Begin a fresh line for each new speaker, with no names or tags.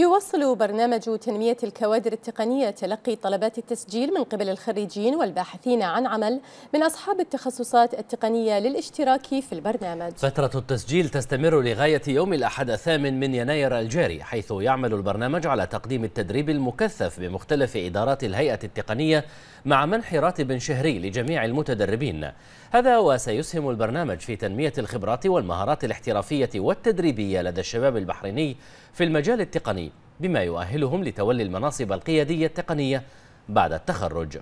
يواصل برنامج تنمية الكوادر التقنية تلقي طلبات التسجيل من قبل الخريجين والباحثين عن عمل من أصحاب التخصصات التقنية للاشتراك في البرنامج
فترة التسجيل تستمر لغاية يوم الأحد الثامن من يناير الجاري حيث يعمل البرنامج على تقديم التدريب المكثف بمختلف إدارات الهيئة التقنية مع منح راتب شهري لجميع المتدربين هذا وسيسهم البرنامج في تنمية الخبرات والمهارات الاحترافية والتدريبية لدى الشباب البحريني في المجال التقني بما يؤهلهم لتولي المناصب القيادية التقنية بعد التخرج